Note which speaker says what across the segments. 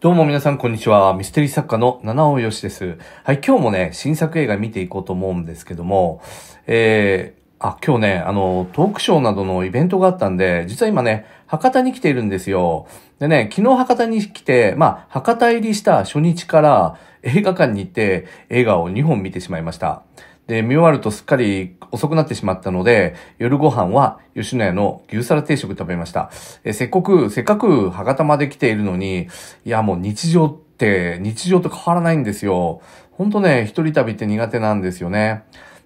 Speaker 1: どうも皆さん、こんにちは。ミステリー作家の七尾よしです。はい、今日もね、新作映画見ていこうと思うんですけども、えー、あ、今日ね、あの、トークショーなどのイベントがあったんで、実は今ね、博多に来ているんですよ。でね、昨日博多に来て、まあ、博多入りした初日から映画館に行って映画を2本見てしまいました。で、見終わるとすっかり遅くなってしまったので、夜ご飯は吉野家の牛皿定食食べました。えせっかく、せっかく博多まで来ているのに、いやもう日常って、日常と変わらないんですよ。ほんとね、一人旅って苦手なんですよね。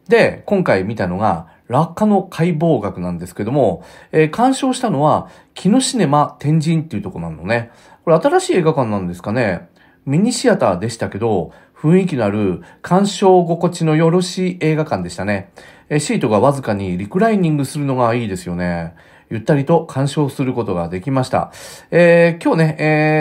Speaker 1: で、今回見たのが、落下の解剖学なんですけども、えー、鑑賞したのは、木のシネマ天神っていうとこなのね。これ新しい映画館なんですかね。ミニシアターでしたけど、雰囲気のある鑑賞心地のよろしい映画館でしたね。シートがわずかにリクライニングするのがいいですよね。ゆったりと鑑賞することができました。えー、今日ね、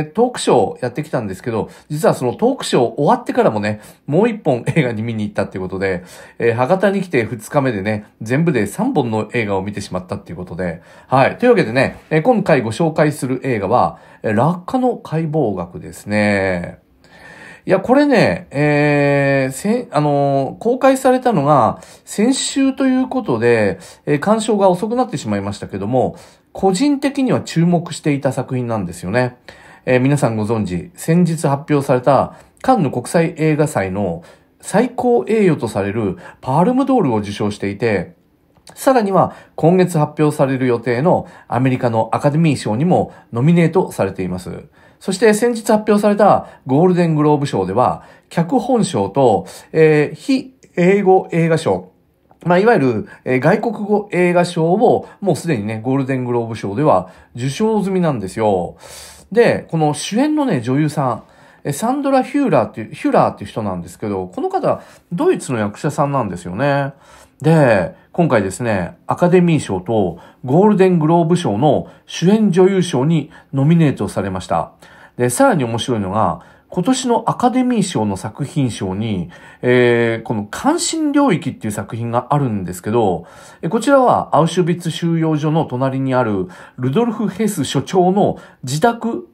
Speaker 1: えー、トークショーやってきたんですけど、実はそのトークショー終わってからもね、もう一本映画に見に行ったっていうことで、えー、博多に来て二日目でね、全部で三本の映画を見てしまったっていうことで、はい。というわけでね、え今回ご紹介する映画は、落下の解剖学ですね。いや、これね、えー、せ、あのー、公開されたのが、先週ということで、えー、鑑賞が遅くなってしまいましたけども、個人的には注目していた作品なんですよね。えー、皆さんご存知、先日発表された、カンヌ国際映画祭の最高栄誉とされるパールムドールを受賞していて、さらには今月発表される予定のアメリカのアカデミー賞にもノミネートされています。そして先日発表されたゴールデングローブ賞では、脚本賞と、えー、非英語映画賞、まあ、いわゆる、えー、外国語映画賞をもうすでにね、ゴールデングローブ賞では受賞済みなんですよ。で、この主演のね、女優さん、え、サンドラ・ヒューラーっていう、ヒューラーっていう人なんですけど、この方、ドイツの役者さんなんですよね。で、今回ですね、アカデミー賞とゴールデングローブ賞の主演女優賞にノミネートされました。で、さらに面白いのが、今年のアカデミー賞の作品賞に、えー、この関心領域っていう作品があるんですけど、こちらはアウシュビッツ収容所の隣にあるルドルフ・ヘス所長の自宅、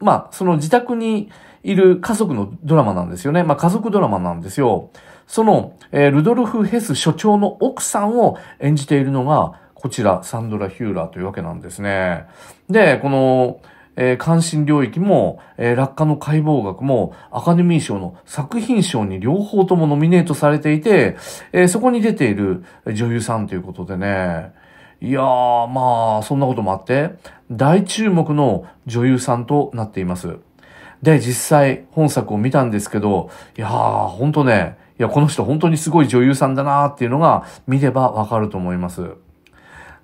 Speaker 1: まあ、その自宅にいる家族のドラマなんですよね。まあ、家族ドラマなんですよ。その、えー、ルドルフ・ヘス所長の奥さんを演じているのが、こちら、サンドラ・ヒューラーというわけなんですね。で、この、えー、関心領域も、えー、落下の解剖学も、アカデミー賞の作品賞に両方ともノミネートされていて、えー、そこに出ている女優さんということでね、いやー、まあ、そんなこともあって、大注目の女優さんとなっています。で、実際、本作を見たんですけど、いやー、ほんとね、いや、この人本当にすごい女優さんだなーっていうのが見ればわかると思います。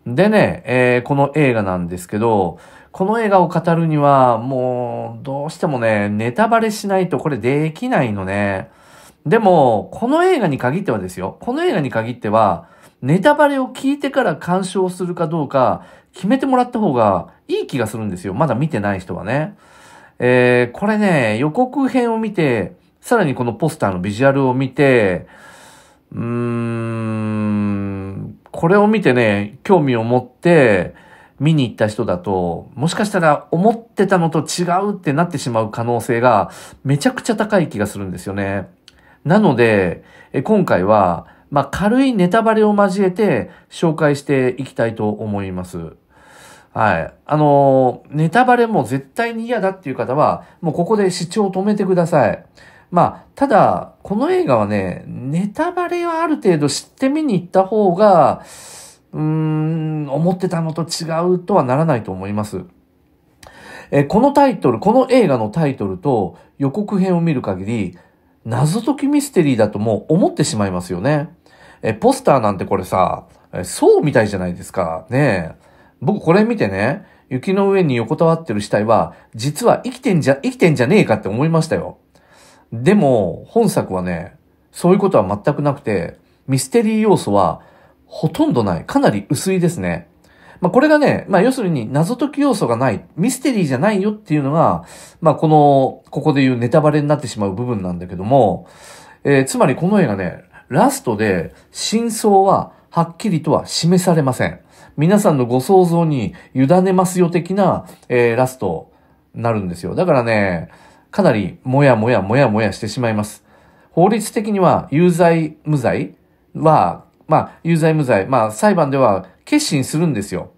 Speaker 1: でね、えー、この映画なんですけど、この映画を語るには、もう、どうしてもね、ネタバレしないとこれできないのね。でも、この映画に限ってはですよ。この映画に限っては、ネタバレを聞いてから鑑賞するかどうか決めてもらった方がいい気がするんですよ。まだ見てない人はね。えー、これね、予告編を見て、さらにこのポスターのビジュアルを見て、うーん、これを見てね、興味を持って、見に行った人だと、もしかしたら思ってたのと違うってなってしまう可能性がめちゃくちゃ高い気がするんですよね。なので、今回は、まあ、軽いネタバレを交えて紹介していきたいと思います。はい。あの、ネタバレも絶対に嫌だっていう方は、もうここで視聴を止めてください。まあ、ただ、この映画はね、ネタバレはある程度知って見に行った方が、うーん、思ってたのと違うとはならないと思います。えこのタイトル、この映画のタイトルと予告編を見る限り、謎解きミステリーだともう思ってしまいますよね。えポスターなんてこれさ、そうみたいじゃないですか。ねえ。僕これ見てね、雪の上に横たわってる死体は、実は生きてんじゃ、生きてんじゃねえかって思いましたよ。でも、本作はね、そういうことは全くなくて、ミステリー要素はほとんどない。かなり薄いですね。まあ、これがね、まあ、要するに謎解き要素がない、ミステリーじゃないよっていうのが、まあ、この、ここで言うネタバレになってしまう部分なんだけども、えー、つまりこの映画ね、ラストで真相ははっきりとは示されません。皆さんのご想像に委ねますよ的な、えー、ラストになるんですよ。だからね、かなりもやもやもやもやしてしまいます。法律的には有罪無罪はまあ、有罪無罪、まあ、裁判では決心するんですよ。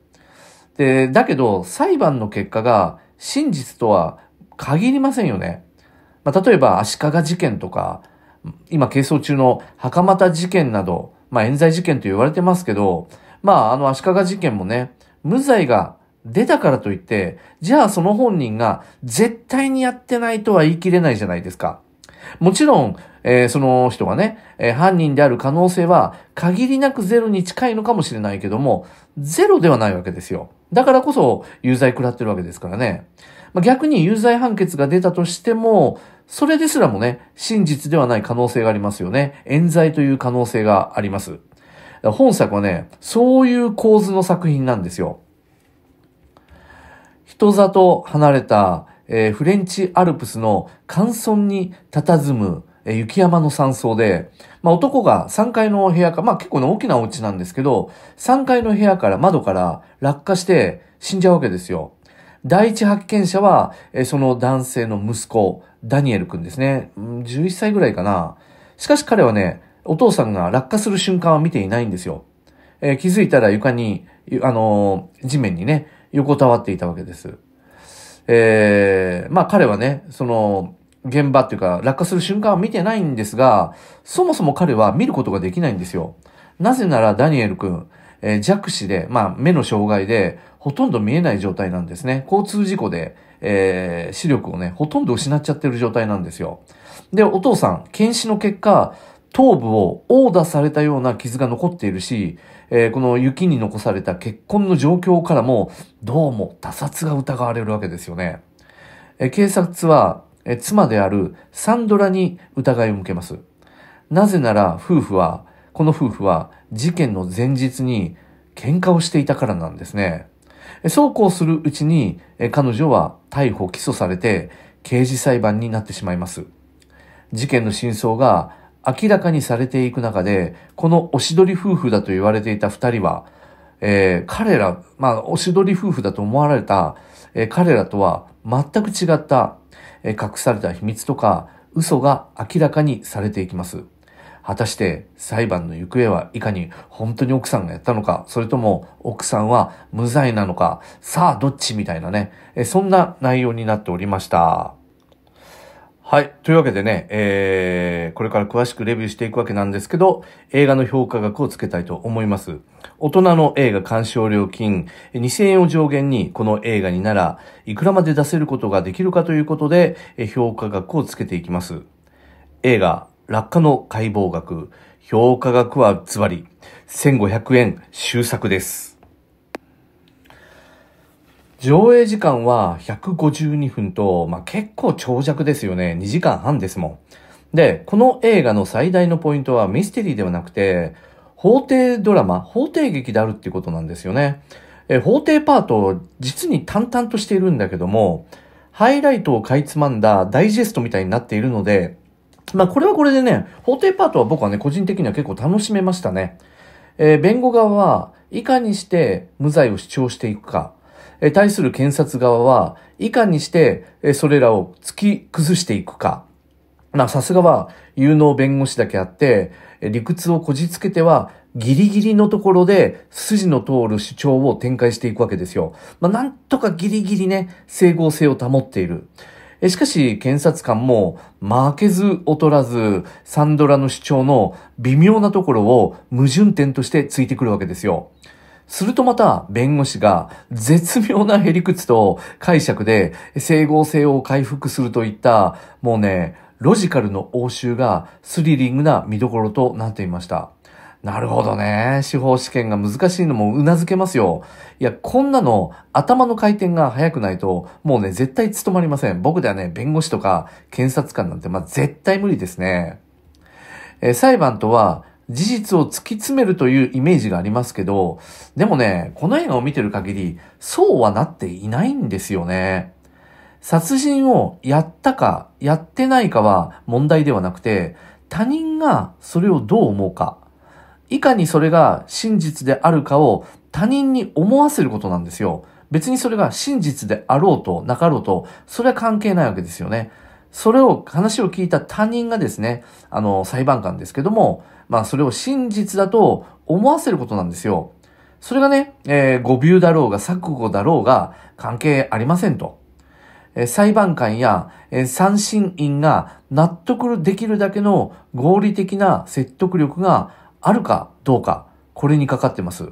Speaker 1: で、だけど、裁判の結果が真実とは限りませんよね。まあ、例えば、足利事件とか、今、係争中の袴田事件など、まあ、冤罪事件と言われてますけど、まあ、あの、足利事件もね、無罪が出たからといって、じゃあその本人が絶対にやってないとは言い切れないじゃないですか。もちろん、えー、その人がね、えー、犯人である可能性は限りなくゼロに近いのかもしれないけども、ゼロではないわけですよ。だからこそ有罪食らってるわけですからね。まあ、逆に有罪判決が出たとしても、それですらもね、真実ではない可能性がありますよね。冤罪という可能性があります。本作はね、そういう構図の作品なんですよ。人里離れたえー、フレンチアルプスの寒村に佇む、えー、雪山の山荘で、まあ、男が3階の部屋か、まあ、結構ね、大きなお家なんですけど、3階の部屋から、窓から落下して死んじゃうわけですよ。第一発見者は、えー、その男性の息子、ダニエルくんですね。11歳ぐらいかな。しかし彼はね、お父さんが落下する瞬間は見ていないんですよ。えー、気づいたら床に、あのー、地面にね、横たわっていたわけです。えー、まあ彼はね、その、現場っていうか、落下する瞬間は見てないんですが、そもそも彼は見ることができないんですよ。なぜならダニエル君、えー、弱視で、まあ目の障害で、ほとんど見えない状態なんですね。交通事故で、えー、視力をね、ほとんど失っちゃってる状態なんですよ。で、お父さん、検視の結果、頭部を殴打されたような傷が残っているし、えー、この雪に残された結婚の状況からも、どうも他殺が疑われるわけですよね。えー、警察は、えー、妻であるサンドラに疑いを向けます。なぜなら夫婦は、この夫婦は事件の前日に喧嘩をしていたからなんですね。そうこうするうちに、彼女は逮捕起訴されて刑事裁判になってしまいます。事件の真相が明らかにされていく中で、このおしどり夫婦だと言われていた二人は、えー、彼ら、まあ、おしどり夫婦だと思われた、えー、彼らとは全く違った、えー、隠された秘密とか嘘が明らかにされていきます。果たして裁判の行方はいかに本当に奥さんがやったのか、それとも奥さんは無罪なのか、さあどっちみたいなね、そんな内容になっておりました。はい。というわけでね、えー、これから詳しくレビューしていくわけなんですけど、映画の評価額をつけたいと思います。大人の映画鑑賞料金、2000円を上限にこの映画になら、いくらまで出せることができるかということで、評価額をつけていきます。映画、落下の解剖学、評価額はズバリ、1500円、終作です。上映時間は152分と、まあ、結構長尺ですよね。2時間半ですもん。で、この映画の最大のポイントはミステリーではなくて、法廷ドラマ、法廷劇であるってことなんですよね。え法廷パート、実に淡々としているんだけども、ハイライトをかいつまんだダイジェストみたいになっているので、まあこれはこれでね、法廷パートは僕はね、個人的には結構楽しめましたね。えー、弁護側は、いかにして無罪を主張していくか、対する検察側は、いかにして、それらを突き崩していくか。な、さすがは、有能弁護士だけあって、理屈をこじつけては、ギリギリのところで筋の通る主張を展開していくわけですよ。まあ、なんとかギリギリね、整合性を保っている。えしかし、検察官も負けず劣らず、サンドラの主張の微妙なところを矛盾点としてついてくるわけですよ。するとまた弁護士が絶妙なへりくつと解釈で整合性を回復するといったもうね、ロジカルの応酬がスリリングな見どころとなっていました。なるほどね。司法試験が難しいのも頷けますよ。いや、こんなの頭の回転が速くないと、もうね、絶対務まりません。僕ではね、弁護士とか検察官なんて、まあ、絶対無理ですね。え裁判とは、事実を突き詰めるというイメージがありますけど、でもね、この映画を見てる限り、そうはなっていないんですよね。殺人をやったか、やってないかは問題ではなくて、他人がそれをどう思うか、いかにそれが真実であるかを他人に思わせることなんですよ。別にそれが真実であろうとなかろうと、それは関係ないわけですよね。それを話を聞いた他人がですね、あの、裁判官ですけども、まあそれを真実だと思わせることなんですよ。それがね、えー、誤謬だろうが錯誤だろうが関係ありませんと。えー、裁判官や、えー、三審員が納得できるだけの合理的な説得力があるかどうか、これにかかってます。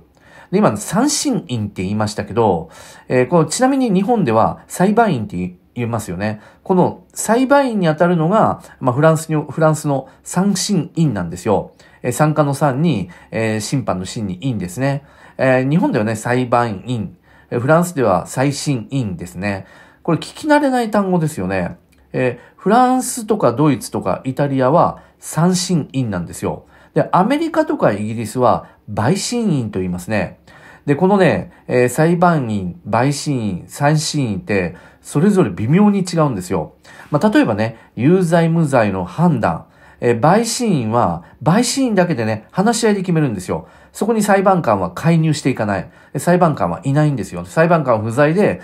Speaker 1: で今、三審員って言いましたけど、えー、このちなみに日本では裁判員って言えますよね。この裁判員に当たるのが、まあ、フランスに、フランスの三審院なんですよ。えー、参加の3に、えー、審判の審に院ですね。えー、日本ではね、裁判員。フランスでは最審院ですね。これ聞き慣れない単語ですよね。えー、フランスとかドイツとかイタリアは三審院なんですよ。で、アメリカとかイギリスは陪審員と言いますね。で、このね、えー、裁判員、陪審員、三審員って、それぞれ微妙に違うんですよ。まあ、例えばね、有罪無罪の判断、え陪審員は、陪審員だけでね、話し合いで決めるんですよ。そこに裁判官は介入していかない。裁判官はいないんですよ。裁判官は不在で、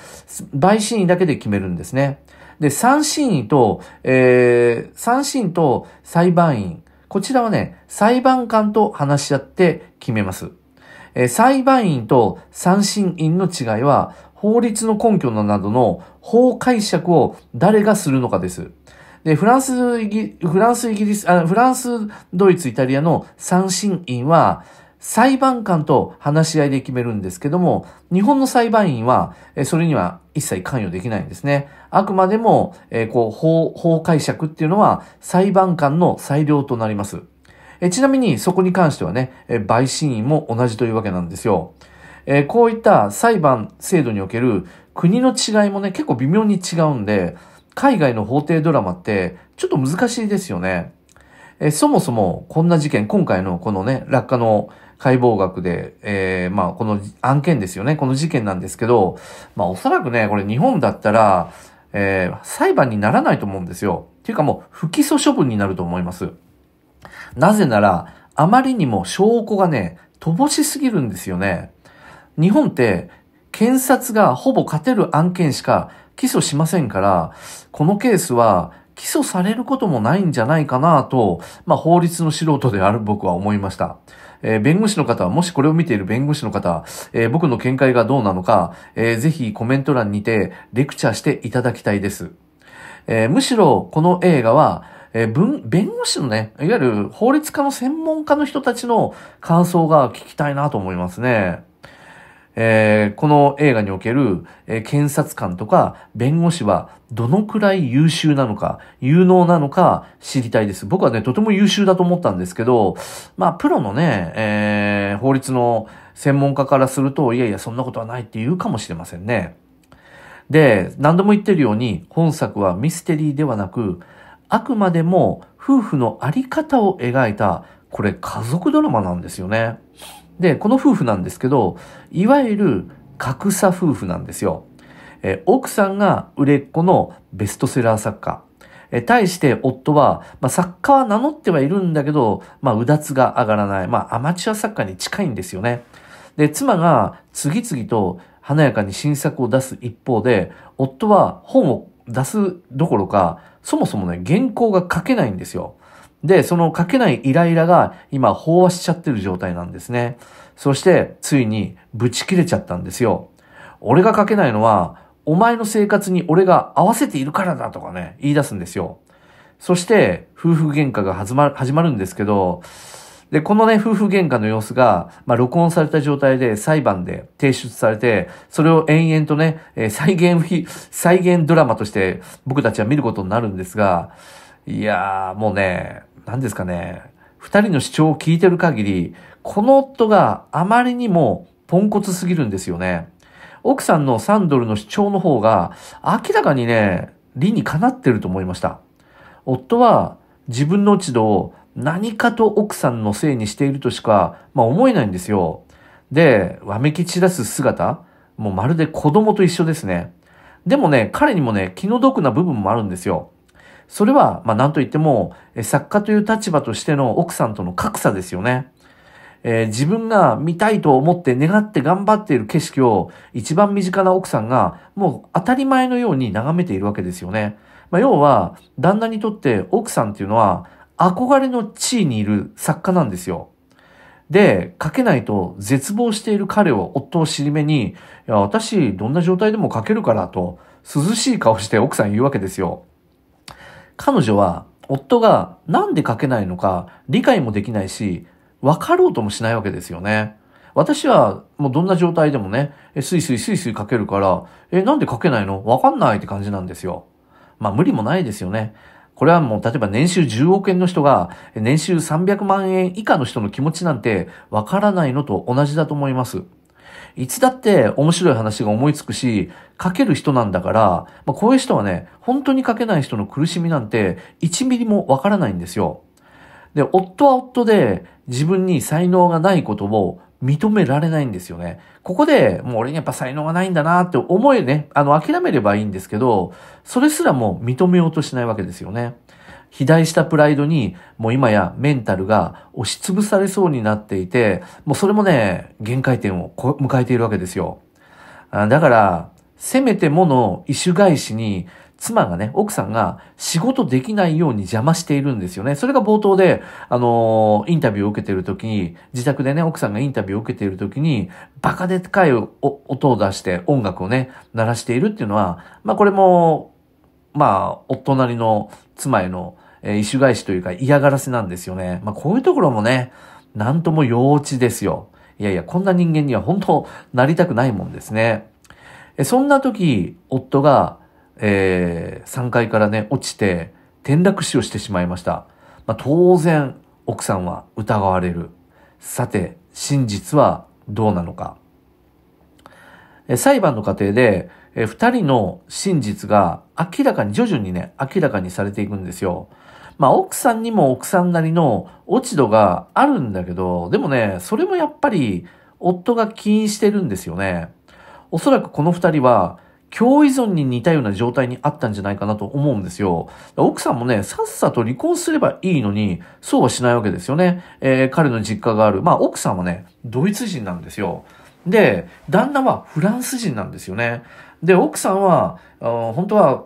Speaker 1: 陪審員だけで決めるんですね。で、三審員と、えー、三審と裁判員。こちらはね、裁判官と話し合って決めます。えー、裁判員と三審員の違いは、法律の根拠などの法解釈を誰がするのかです。で、フランス、イギフランス、イギリス、あフランス、ドイツ、イタリアの三審院は、裁判官と話し合いで決めるんですけども、日本の裁判員は、それには一切関与できないんですね。あくまでも、えー、こう法、法解釈っていうのは裁判官の裁量となります。えちなみに、そこに関してはね、陪審員も同じというわけなんですよ。えー、こういった裁判制度における国の違いもね、結構微妙に違うんで、海外の法廷ドラマってちょっと難しいですよね。えそもそもこんな事件、今回のこのね、落下の解剖学で、えー、まあこの案件ですよね、この事件なんですけど、まあおそらくね、これ日本だったら、えー、裁判にならないと思うんですよ。っていうかもう不起訴処分になると思います。なぜなら、あまりにも証拠がね、乏しすぎるんですよね。日本って検察がほぼ勝てる案件しか起訴しませんから、このケースは起訴されることもないんじゃないかなと、まあ法律の素人である僕は思いました。えー、弁護士の方は、もしこれを見ている弁護士の方、えー、僕の見解がどうなのか、えー、ぜひコメント欄にてレクチャーしていただきたいです。えむしろこの映画は、え文、弁護士のね、いわゆる法律家の専門家の人たちの感想が聞きたいなと思いますね。えー、この映画における、えー、検察官とか弁護士はどのくらい優秀なのか、有能なのか知りたいです。僕はね、とても優秀だと思ったんですけど、まあ、プロのね、えー、法律の専門家からすると、いやいや、そんなことはないって言うかもしれませんね。で、何度も言ってるように、本作はミステリーではなく、あくまでも夫婦のあり方を描いた、これ家族ドラマなんですよね。で、この夫婦なんですけど、いわゆる格差夫婦なんですよ。え奥さんが売れっ子のベストセラー作家。え対して夫は、まあ、作家は名乗ってはいるんだけど、まあ、うだつが上がらない。まあ、アマチュア作家に近いんですよね。で、妻が次々と華やかに新作を出す一方で、夫は本を出すどころか、そもそもね、原稿が書けないんですよ。で、その書けないイライラが今飽和しちゃってる状態なんですね。そしてついにブチ切れちゃったんですよ。俺が書けないのはお前の生活に俺が合わせているからだとかね、言い出すんですよ。そして夫婦喧嘩が始ま始まるんですけど、で、このね、夫婦喧嘩の様子が、まあ、録音された状態で裁判で提出されて、それを延々とね、えー、再現、再現ドラマとして僕たちは見ることになるんですが、いやー、もうね、何ですかね、二人の主張を聞いてる限り、この夫があまりにもポンコツすぎるんですよね。奥さんのサンドルの主張の方が明らかにね、理にかなってると思いました。夫は自分の落ち度を何かと奥さんのせいにしているとしか、まあ、思えないんですよ。で、わめき散らす姿、もうまるで子供と一緒ですね。でもね、彼にもね、気の毒な部分もあるんですよ。それは、まあ何と言っても、作家という立場としての奥さんとの格差ですよね。えー、自分が見たいと思って願って頑張っている景色を一番身近な奥さんがもう当たり前のように眺めているわけですよね。まあ、要は、旦那にとって奥さんっていうのは憧れの地位にいる作家なんですよ。で、書けないと絶望している彼を夫を尻目に、いや、私どんな状態でも書けるからと涼しい顔して奥さん言うわけですよ。彼女は夫がなんで書けないのか理解もできないし、分かろうともしないわけですよね。私はもうどんな状態でもね、スイスイスイスイ書けるから、え、なんで書けないのわかんないって感じなんですよ。まあ無理もないですよね。これはもう例えば年収10億円の人が年収300万円以下の人の気持ちなんてわからないのと同じだと思います。いつだって面白い話が思いつくし、書ける人なんだから、まあ、こういう人はね、本当に書けない人の苦しみなんて1ミリもわからないんですよ。で、夫は夫で自分に才能がないことを認められないんですよね。ここでもう俺にやっぱ才能がないんだなって思えね、あの諦めればいいんですけど、それすらも認めようとしないわけですよね。肥大したプライドに、もう今やメンタルが押しつぶされそうになっていて、もうそれもね、限界点を迎えているわけですよ。だから、せめてもの異種返しに、妻がね、奥さんが仕事できないように邪魔しているんですよね。それが冒頭で、あのー、インタビューを受けている時に、自宅でね、奥さんがインタビューを受けている時に、バカでかい音を出して音楽をね、鳴らしているっていうのは、まあこれも、まあ、夫なりの妻へのえー、意返しというか嫌がらせなんですよね。まあ、こういうところもね、なんとも幼稚ですよ。いやいや、こんな人間には本当なりたくないもんですね。えそんな時、夫が、えー、3階からね、落ちて転落死をしてしまいました。まあ、当然、奥さんは疑われる。さて、真実はどうなのか。え裁判の過程で、え2人の真実が明らかに、徐々にね、明らかにされていくんですよ。まあ、奥さんにも奥さんなりの落ち度があるんだけど、でもね、それもやっぱり夫が起因してるんですよね。おそらくこの二人は、共依存に似たような状態にあったんじゃないかなと思うんですよ。奥さんもね、さっさと離婚すればいいのに、そうはしないわけですよね。えー、彼の実家がある。まあ、奥さんはね、ドイツ人なんですよ。で、旦那はフランス人なんですよね。で、奥さんは、本当は、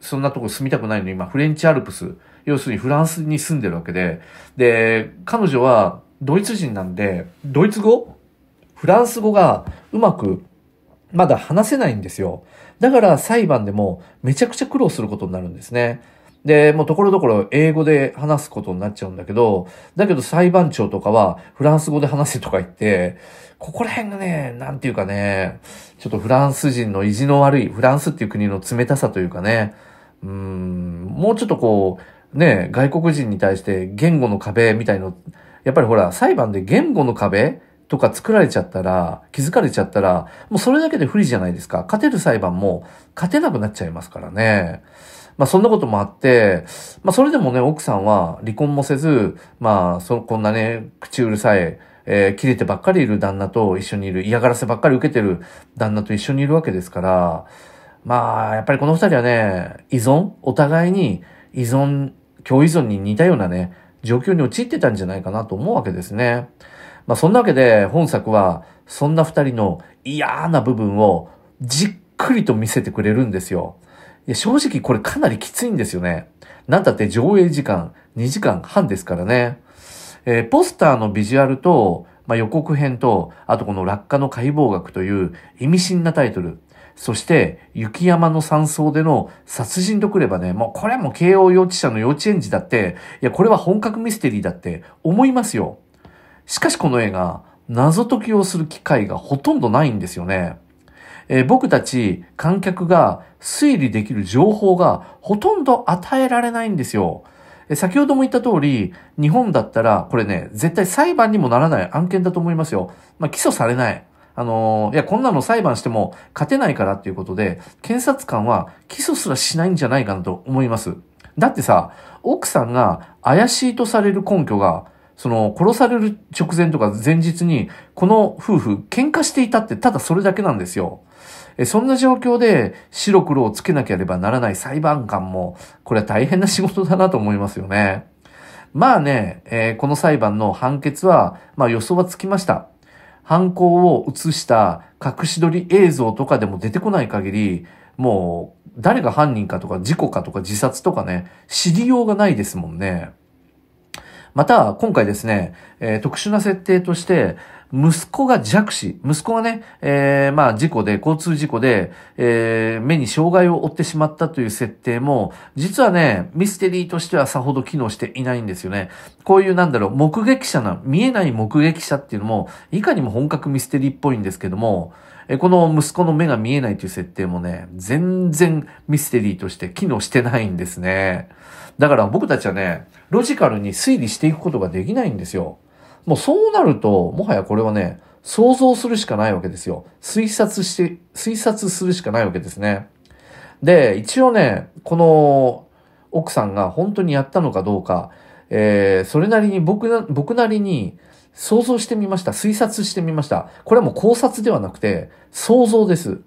Speaker 1: そんなとこ住みたくないのに、今、フレンチアルプス要するにフランスに住んでるわけで、で、彼女はドイツ人なんで、ドイツ語フランス語がうまくまだ話せないんですよ。だから裁判でもめちゃくちゃ苦労することになるんですね。で、もうところどころ英語で話すことになっちゃうんだけど、だけど裁判長とかはフランス語で話せとか言って、ここら辺がね、なんていうかね、ちょっとフランス人の意地の悪い、フランスっていう国の冷たさというかね、うん、もうちょっとこう、ね、外国人に対して言語の壁みたいの、やっぱりほら、裁判で言語の壁とか作られちゃったら、気づかれちゃったら、もうそれだけで不利じゃないですか。勝てる裁判も勝てなくなっちゃいますからね。まあそんなこともあって、まあそれでもね、奥さんは離婚もせず、まあそ、こんなね、口うるさい、えー、切れてばっかりいる旦那と一緒にいる、嫌がらせばっかり受けてる旦那と一緒にいるわけですから、まあ、やっぱりこの二人はね、依存、お互いに依存共依存に似たようなね、状況に陥ってたんじゃないかなと思うわけですね。まあそんなわけで本作はそんな二人の嫌な部分をじっくりと見せてくれるんですよ。いや正直これかなりきついんですよね。なんたって上映時間2時間半ですからね。えー、ポスターのビジュアルと、まあ、予告編と、あとこの落下の解剖学という意味深なタイトル。そして、雪山の山荘での殺人とくればね、もうこれも慶応幼稚舎の幼稚園児だって、いや、これは本格ミステリーだって思いますよ。しかしこの映画、謎解きをする機会がほとんどないんですよね。えー、僕たち観客が推理できる情報がほとんど与えられないんですよ。先ほども言った通り、日本だったら、これね、絶対裁判にもならない案件だと思いますよ。まあ、起訴されない。あの、いや、こんなの裁判しても勝てないからっていうことで、検察官は起訴すらしないんじゃないかなと思います。だってさ、奥さんが怪しいとされる根拠が、その、殺される直前とか前日に、この夫婦喧嘩していたってただそれだけなんですよ。えそんな状況で白黒をつけなければならない裁判官も、これは大変な仕事だなと思いますよね。まあね、えー、この裁判の判決は、まあ予想はつきました。犯行を映した隠し撮り映像とかでも出てこない限り、もう誰が犯人かとか事故かとか自殺とかね、知りようがないですもんね。また、今回ですね、えー、特殊な設定として、息子が弱視、息子がね、えー、まあ事故で、交通事故で、えー、目に障害を負ってしまったという設定も、実はね、ミステリーとしてはさほど機能していないんですよね。こういうなんだろう、目撃者な、見えない目撃者っていうのも、いかにも本格ミステリーっぽいんですけども、えこの息子の目が見えないという設定もね、全然ミステリーとして機能してないんですね。だから僕たちはね、ロジカルに推理していくことができないんですよ。もうそうなると、もはやこれはね、想像するしかないわけですよ。推察して、推察するしかないわけですね。で、一応ね、この奥さんが本当にやったのかどうか、えー、それなりに僕な、僕なりに想像してみました。推察してみました。これはもう考察ではなくて、想像です。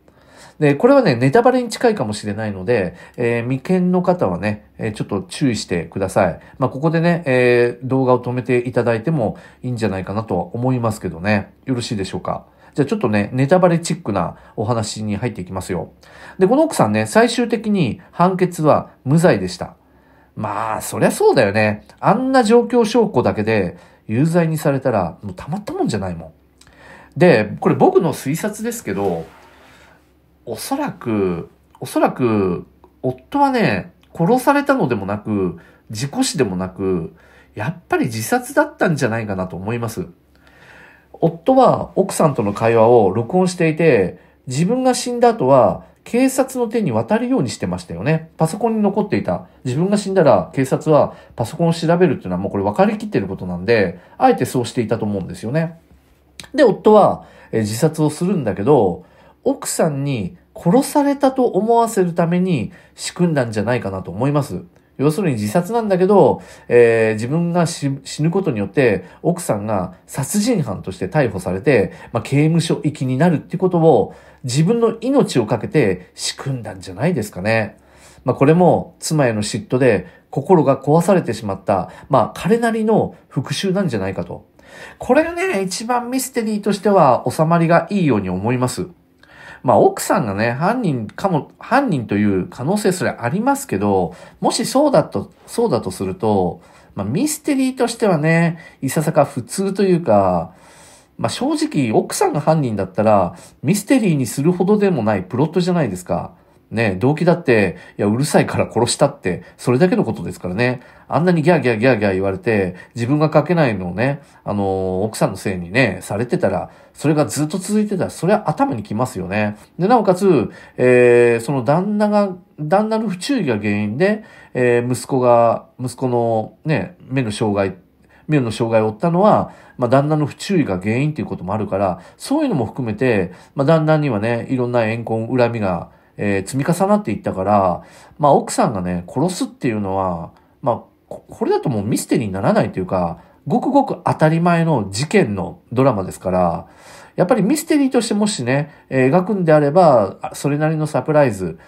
Speaker 1: で、これはね、ネタバレに近いかもしれないので、えー、未見の方はね、えー、ちょっと注意してください。まあ、ここでね、えー、動画を止めていただいてもいいんじゃないかなとは思いますけどね。よろしいでしょうか。じゃあちょっとね、ネタバレチックなお話に入っていきますよ。で、この奥さんね、最終的に判決は無罪でした。まあ、そりゃそうだよね。あんな状況証拠だけで有罪にされたら、もうたまったもんじゃないもん。で、これ僕の推察ですけど、おそらく、おそらく、夫はね、殺されたのでもなく、事故死でもなく、やっぱり自殺だったんじゃないかなと思います。夫は奥さんとの会話を録音していて、自分が死んだ後は警察の手に渡るようにしてましたよね。パソコンに残っていた。自分が死んだら警察はパソコンを調べるっていうのはもうこれ分かりきってることなんで、あえてそうしていたと思うんですよね。で、夫は自殺をするんだけど、奥さんに殺されたと思わせるために仕組んだんじゃないかなと思います。要するに自殺なんだけど、えー、自分が死ぬことによって奥さんが殺人犯として逮捕されて、まあ、刑務所行きになるってことを自分の命をかけて仕組んだんじゃないですかね。まあ、これも妻への嫉妬で心が壊されてしまった、まあ、彼なりの復讐なんじゃないかと。これがね、一番ミステリーとしては収まりがいいように思います。まあ奥さんがね、犯人かも、犯人という可能性すらありますけど、もしそうだと、そうだとすると、まあミステリーとしてはね、いささか普通というか、まあ正直奥さんが犯人だったら、ミステリーにするほどでもないプロットじゃないですか。ね、動機だって、いや、うるさいから殺したって、それだけのことですからね。あんなにギャーギャーギャーギャー言われて、自分が書けないのをね、あの、奥さんのせいにね、されてたら、それがずっと続いてたら、それは頭にきますよね。で、なおかつ、えー、その旦那が、旦那の不注意が原因で、えー、息子が、息子のね、目の障害目の障害を負ったのは、まあ、旦那の不注意が原因ということもあるから、そういうのも含めて、まあ、旦那にはね、いろんな怨恨、恨みがえー、積み重なっていったから、まあ奥さんがね、殺すっていうのは、まあ、これだともうミステリーにならないというか、ごくごく当たり前の事件のドラマですから、やっぱりミステリーとしてもしね、描くんであれば、それなりのサプライズ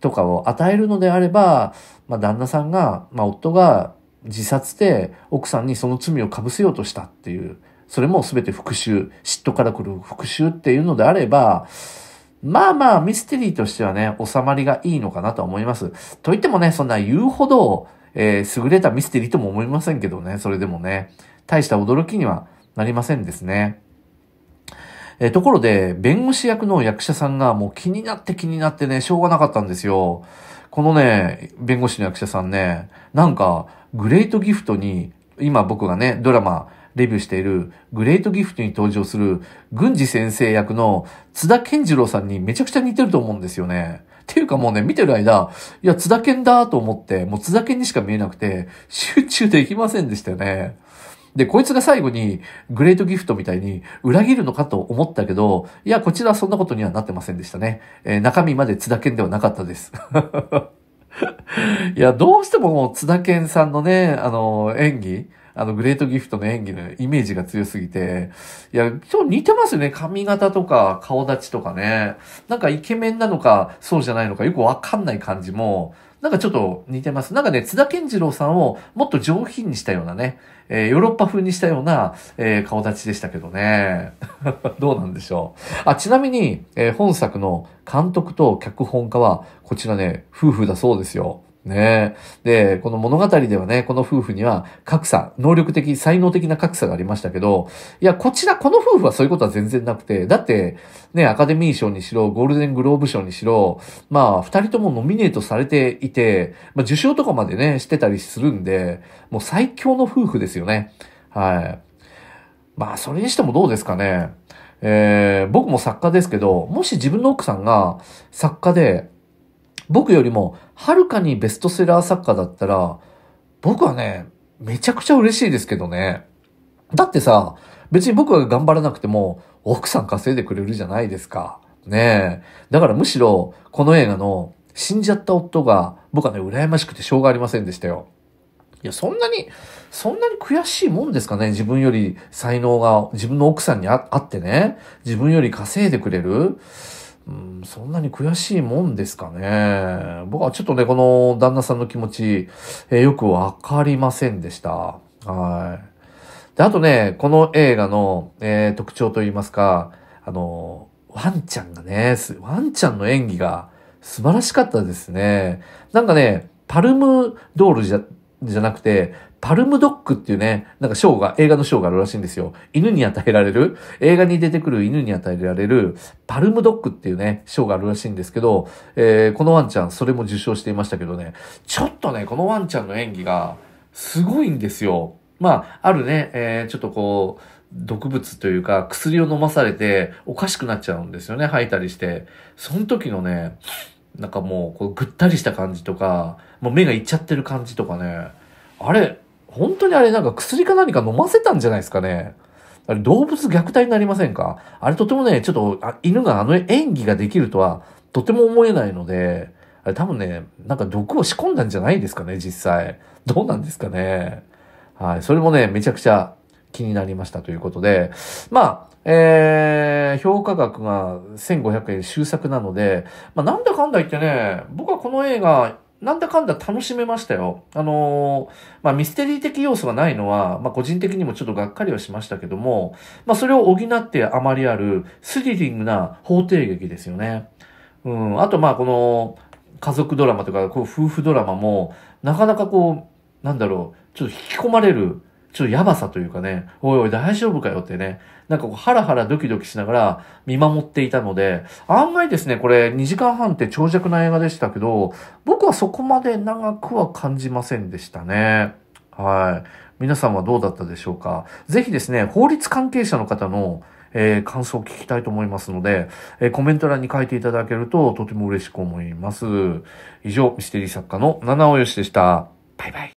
Speaker 1: とかを与えるのであれば、まあ旦那さんが、まあ夫が自殺で奥さんにその罪を被せようとしたっていう、それも全て復讐、嫉妬から来る復讐っていうのであれば、まあまあミステリーとしてはね、収まりがいいのかなと思います。と言ってもね、そんな言うほど、えー、優れたミステリーとも思いませんけどね、それでもね、大した驚きにはなりませんですね。えー、ところで、弁護士役の役者さんがもう気になって気になってね、しょうがなかったんですよ。このね、弁護士の役者さんね、なんか、グレートギフトに、今僕がね、ドラマ、デビューしているグレートギフトに登場する郡司先生役の津田健次郎さんにめちゃくちゃ似てると思うんですよね。っていうかもうね、見てる間、いや、津田健だと思って、もう津田健にしか見えなくて、集中できませんでしたよね。で、こいつが最後に、グレートギフトみたいに裏切るのかと思ったけど、いや、こちらはそんなことにはなってませんでしたね。えー、中身まで津田健ではなかったです。いや、どうしてももう津田健さんのね、あの、演技、あの、グレートギフトの演技のイメージが強すぎて、いや、ちょ、似てますよね。髪型とか、顔立ちとかね。なんかイケメンなのか、そうじゃないのか、よくわかんない感じも、なんかちょっと似てます。なんかね、津田健次郎さんをもっと上品にしたようなね、えー、ヨーロッパ風にしたような、えー、顔立ちでしたけどね。どうなんでしょう。あ、ちなみに、えー、本作の監督と脚本家は、こちらね、夫婦だそうですよ。ねで、この物語ではね、この夫婦には格差、能力的、才能的な格差がありましたけど、いや、こちら、この夫婦はそういうことは全然なくて、だって、ね、アカデミー賞にしろ、ゴールデングローブ賞にしろ、まあ、二人ともノミネートされていて、まあ、受賞とかまでね、してたりするんで、もう最強の夫婦ですよね。はい。まあ、それにしてもどうですかね。えー、僕も作家ですけど、もし自分の奥さんが作家で、僕よりも、はるかにベストセラー作家だったら、僕はね、めちゃくちゃ嬉しいですけどね。だってさ、別に僕が頑張らなくても、奥さん稼いでくれるじゃないですか。ねえ。だからむしろ、この映画の、死んじゃった夫が、僕はね、羨ましくてしょうがありませんでしたよ。いや、そんなに、そんなに悔しいもんですかね自分より才能が、自分の奥さんにあってね、自分より稼いでくれるうん、そんなに悔しいもんですかね。僕はちょっとね、この旦那さんの気持ち、えー、よくわかりませんでした。はい。で、あとね、この映画の、えー、特徴といいますか、あの、ワンちゃんがね、ワンちゃんの演技が素晴らしかったですね。なんかね、パルムドールじゃ、じゃなくて、パルムドッグっていうね、なんか賞が、映画の賞があるらしいんですよ。犬に与えられる、映画に出てくる犬に与えられる、パルムドッグっていうね、賞があるらしいんですけど、えー、このワンちゃん、それも受賞していましたけどね、ちょっとね、このワンちゃんの演技が、すごいんですよ。まあ、あるね、えー、ちょっとこう、毒物というか、薬を飲まされて、おかしくなっちゃうんですよね、吐いたりして。その時のね、なんかもう、こうぐったりした感じとか、もう目がいっちゃってる感じとかね。あれ、本当にあれなんか薬か何か飲ませたんじゃないですかね。あれ動物虐待になりませんかあれとてもね、ちょっと犬があの演技ができるとはとても思えないので、あれ多分ね、なんか毒を仕込んだんじゃないですかね、実際。どうなんですかね。はい。それもね、めちゃくちゃ気になりましたということで、まあ、えー、評価額が1500円終作なので、まあ、なんだかんだ言ってね、僕はこの映画、なんだかんだ楽しめましたよ。あのー、まあ、ミステリー的要素がないのは、まあ、個人的にもちょっとがっかりはしましたけども、まあ、それを補ってあまりあるスリリングな法廷劇ですよね。うん。あと、ま、この、家族ドラマとか、こう、夫婦ドラマも、なかなかこう、なんだろう、ちょっと引き込まれるちょっとやばさというかね、おいおい大丈夫かよってね、なんかこうハラハラドキドキしながら見守っていたので、案外ですね、これ2時間半って長尺な映画でしたけど、僕はそこまで長くは感じませんでしたね。はい。皆さんはどうだったでしょうかぜひですね、法律関係者の方のえー、感想を聞きたいと思いますので、えー、コメント欄に書いていただけるととても嬉しく思います。以上、ミステリー作家の七尾よしでした。バイバイ。